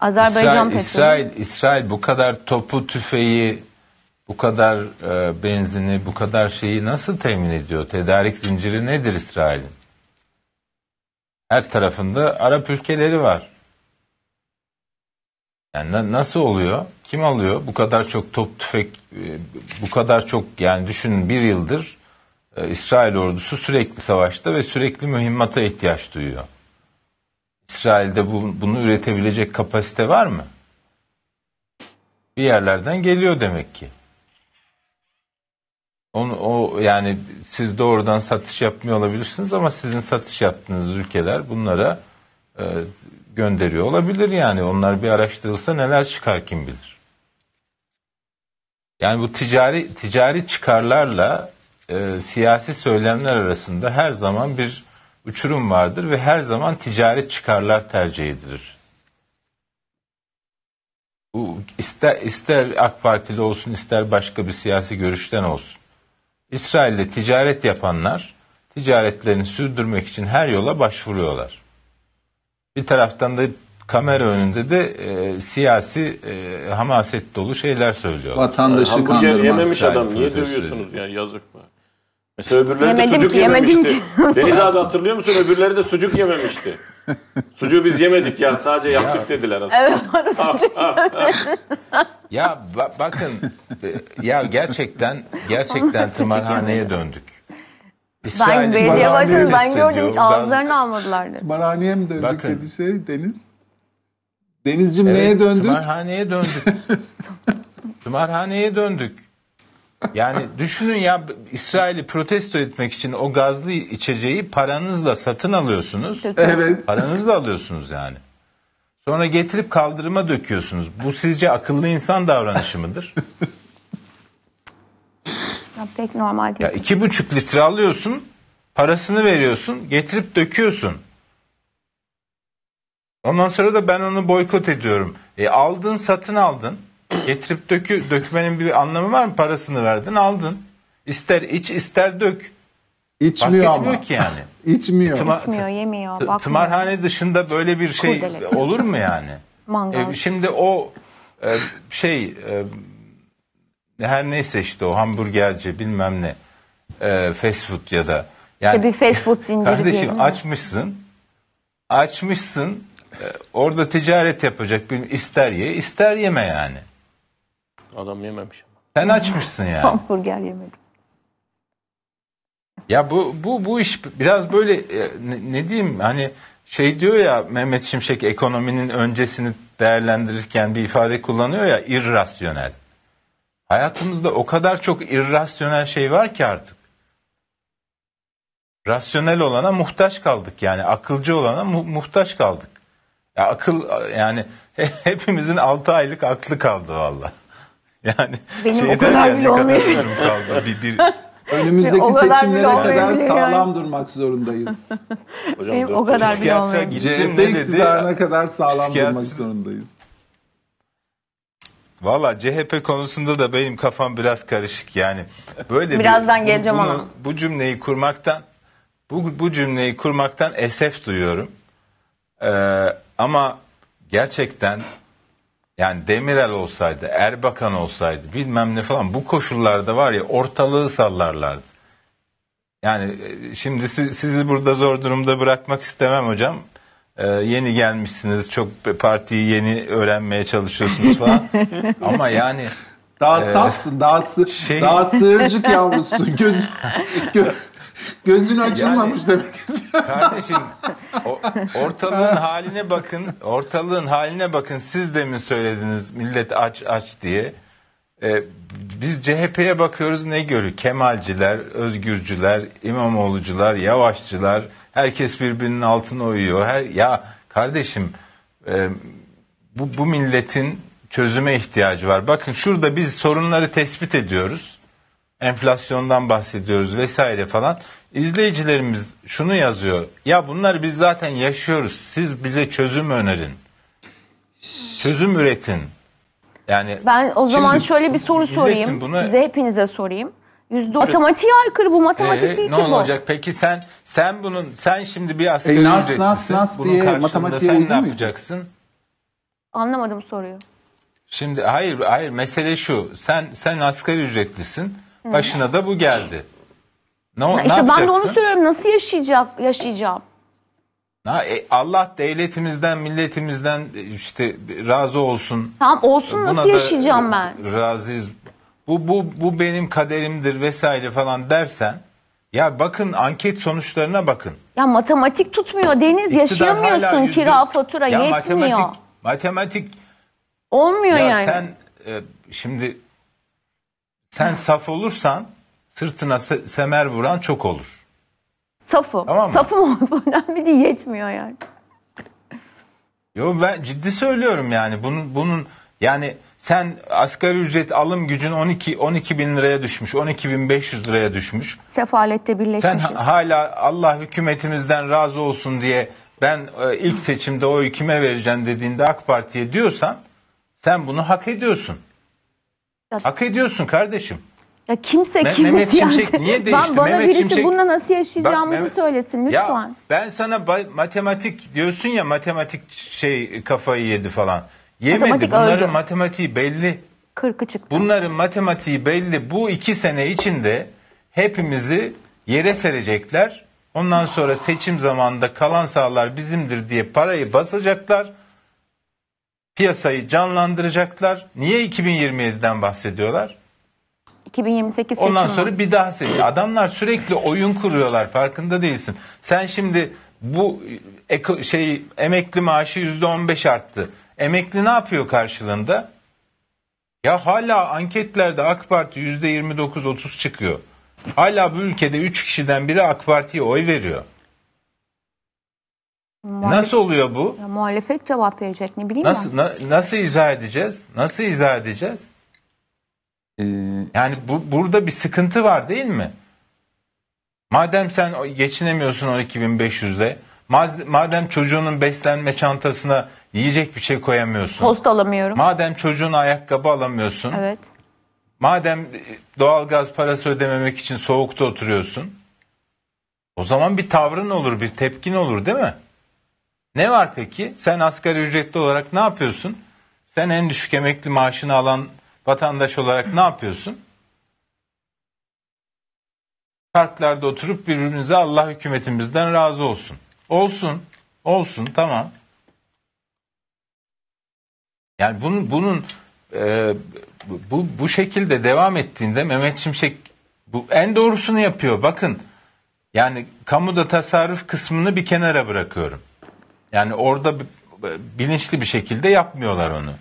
Azerbaycan İsrail, petrolü. İsrail, İsrail bu kadar topu, tüfeği, bu kadar e, benzini, bu kadar şeyi nasıl temin ediyor? Tedarik zinciri nedir İsrail'in? Her tarafında Arap ülkeleri var. Yani nasıl oluyor? Kim alıyor? Bu kadar çok top tüfek, e, bu kadar çok yani düşünün bir yıldır e, İsrail ordusu sürekli savaşta ve sürekli mühimmata ihtiyaç duyuyor. İsrail'de bu, bunu üretebilecek kapasite var mı? Bir yerlerden geliyor demek ki. Onu, o yani siz doğrudan satış yapmıyor olabilirsiniz ama sizin satış yaptığınız ülkeler bunlara e, gönderiyor olabilir yani. Onlar bir araştırılsa neler çıkar kim bilir. Yani bu ticari ticari çıkarlarla e, siyasi söylemler arasında her zaman bir uçurum vardır ve her zaman ticari çıkarlar tercih edilir. Bu ister, ister AK Partili olsun ister başka bir siyasi görüşten olsun. İsrail'le ticaret yapanlar ticaretlerini sürdürmek için her yola başvuruyorlar. Bir taraftan da kamera önünde de e, siyasi e, hamaset dolu şeyler söylüyorlar. Vatandaşı yani, ee, kandırmak. Yememiş adam niye dövüyorsunuz yani yazık mı? Mesela öbürleri yemedim de sucuk ki, yememişti. Deniz abi hatırlıyor musun? Öbürleri de sucuk yememişti. Sucuğu biz yemedik ya sadece yaptık ya. dediler. Evet bana sucuk Ya ba bakın e, ya gerçekten gerçekten tımarhaneye döndük. İsrail ben belediye başkanı ben gördüm hiç ağızlarını ben... almadılar. Tımarhaneye mi döndük bakın. dedi şey Deniz? Denizciğim evet, neye döndük? Tımarhaneye döndük. tımarhaneye döndük. Yani düşünün ya İsrail'i protesto etmek için o gazlı içeceği paranızla satın alıyorsunuz. Evet. Paranızla alıyorsunuz yani. Sonra getirip kaldırıma döküyorsunuz. Bu sizce akıllı insan davranışı mıdır? Ya pek normal değil. Ya iki buçuk litre alıyorsun, parasını veriyorsun, getirip döküyorsun. Ondan sonra da ben onu boykot ediyorum. E aldın, satın aldın. Getirip dökü, dökmenin bir anlamı var mı? Parasını verdin aldın. İster iç ister dök. İçmiyor Fark ama. ki yani. İçmiyor. Tıma, İçmiyor, yemiyor. Bakmıyor. Tımarhane dışında böyle bir şey Kurdele. olur mu yani? Mangal. E, şimdi o e, şey e, her neyse işte o hamburgerci bilmem ne e, fast food ya da yani işte bir fast food zinciri kardeşim diyelim, açmışsın açmışsın e, orada ticaret yapacak bir ister ye ister yeme yani. Adam yememiş ama. Sen açmışsın yani. Hamburger yemedim. Ya bu bu bu iş biraz böyle e, ne, ne diyeyim hani şey diyor ya Mehmet Şimşek ekonominin öncesini değerlendirirken bir ifade kullanıyor ya irrasyonel. Hayatımızda o kadar çok irrasyonel şey var ki artık. Rasyonel olana muhtaç kaldık yani akılcı olana mu- muhtaç kaldık. Ya akıl yani hepimizin 6 aylık aklı kaldı valla. Yani Benim şey o kadar bile olmayabilir. bir, bir Önümüzdeki seçimlere kadar sağlam yani. durmak zorundayız. Hocam Benim o kadar bile olmayabilir. CHP iktidarına kadar sağlam Psikiyatri... durmak zorundayız. Valla CHP konusunda da benim kafam biraz karışık yani. Böyle Birazdan bir, geleceğim bunu, ona. Bu cümleyi kurmaktan bu, bu cümleyi kurmaktan esef duyuyorum. Ee, ama gerçekten yani Demirel olsaydı, Erbakan olsaydı bilmem ne falan bu koşullarda var ya ortalığı sallarlardı. Yani e, şimdi sizi burada zor durumda bırakmak istemem hocam. Ee, yeni gelmişsiniz, çok partiyi yeni öğrenmeye çalışıyorsunuz falan. Ama yani daha ee, safsın, daha sı şey... daha sığırcık yavrusun. Göz, göz Gözünü açılmamış yani, demek istiyorum. Kardeşim o, ortalığın haline bakın. Ortalığın haline bakın. Siz demin söylediniz millet aç aç diye. Ee, biz CHP'ye bakıyoruz ne görüyor? Kemalciler, özgürcüler, İmamoğlu'cular, yavaşçılar. Herkes birbirinin altına uyuyor. Her, ya kardeşim e, bu, bu milletin çözüme ihtiyacı var. Bakın şurada biz sorunları tespit ediyoruz enflasyondan bahsediyoruz vesaire falan. İzleyicilerimiz şunu yazıyor. Ya bunlar biz zaten yaşıyoruz. Siz bize çözüm önerin. Çözüm üretin. Yani Ben o zaman Şimdi şöyle bir soru sorayım. bunu. Size hepinize sorayım. Yüzde matematiğe aykırı bu matematik ee, değil ne ki bu. olacak? Peki sen sen bunun sen şimdi bir e, asgari E, nas, nas, nas diye matematiğe sen ne yapacaksın? Anlamadım soruyu. Şimdi hayır hayır mesele şu. Sen sen asgari ücretlisin. Başına da bu geldi. Ne, ya ne işte ben de onu söylüyorum. Nasıl yaşayacak yaşayacağım? Ha, e, Allah devletimizden, milletimizden e, işte razı olsun. Tamam olsun Buna nasıl yaşayacağım ben? Razıyız. Bu, bu, bu benim kaderimdir vesaire falan dersen ya bakın anket sonuçlarına bakın. Ya matematik tutmuyor Deniz İktidar yaşayamıyorsun yüzde... kira fatura ya yetmiyor. Matematik, matematik olmuyor ya yani. Sen e, şimdi sen saf olursan sırtına se- semer vuran çok olur. Safım. Tamam mı? Safım önemli değil yetmiyor yani. Yo ben ciddi söylüyorum yani bunun bunun yani sen asgari ücret alım gücün 12 12 bin liraya düşmüş 12 bin 500 liraya düşmüş. Sefalette birleşmiş. Sen hala Allah hükümetimizden razı olsun diye ben e, ilk seçimde oyu kime vereceğim dediğinde AK Parti'ye diyorsan sen bunu hak ediyorsun. Hak ediyorsun kardeşim. Ya kimse Me- kimi Mehmet siyaset... Şimşek niye değişti? Ben bana Mehmet birisi Şimşek... bununla nasıl yaşayacağımızı ben, söylesin lütfen. Ya, ben sana matematik diyorsun ya matematik şey kafayı yedi falan. Yemedi. Matematik Bunların öldü. matematiği belli. Kırkı çıktı. Bunların matematiği belli. Bu iki sene içinde hepimizi yere serecekler. Ondan sonra seçim zamanında kalan sahalar bizimdir diye parayı basacaklar piyasayı canlandıracaklar. Niye 2027'den bahsediyorlar? 2028 seçim. Ondan sonra bir daha seçim. Adamlar sürekli oyun kuruyorlar farkında değilsin. Sen şimdi bu eko, şey emekli maaşı %15 arttı. Emekli ne yapıyor karşılığında? Ya hala anketlerde AK Parti %29-30 çıkıyor. Hala bu ülkede 3 kişiden biri AK Parti'ye oy veriyor. E, muhalefet, nasıl oluyor bu? Ya, muhalefet cevap verecek ne bileyim nasıl, ben. Na, nasıl izah edeceğiz? Nasıl izah edeceğiz? Ee, yani bu, burada bir sıkıntı var değil mi? Madem sen geçinemiyorsun 12.500'de, madem çocuğunun beslenme çantasına yiyecek bir şey koyamıyorsun. post alamıyorum. Madem çocuğun ayakkabı alamıyorsun. Evet. Madem e, doğalgaz parası ödememek için soğukta oturuyorsun. O zaman bir tavrın olur, bir tepkin olur değil mi? Ne var peki? Sen asgari ücretli olarak ne yapıyorsun? Sen en düşük emekli maaşını alan vatandaş olarak ne yapıyorsun? Parklarda oturup birbirimize Allah hükümetimizden razı olsun. Olsun, olsun tamam. Yani bunun, bunun e, bu, bu şekilde devam ettiğinde Mehmet Şimşek bu en doğrusunu yapıyor. Bakın yani kamuda tasarruf kısmını bir kenara bırakıyorum. Yani orada bilinçli bir şekilde yapmıyorlar onu.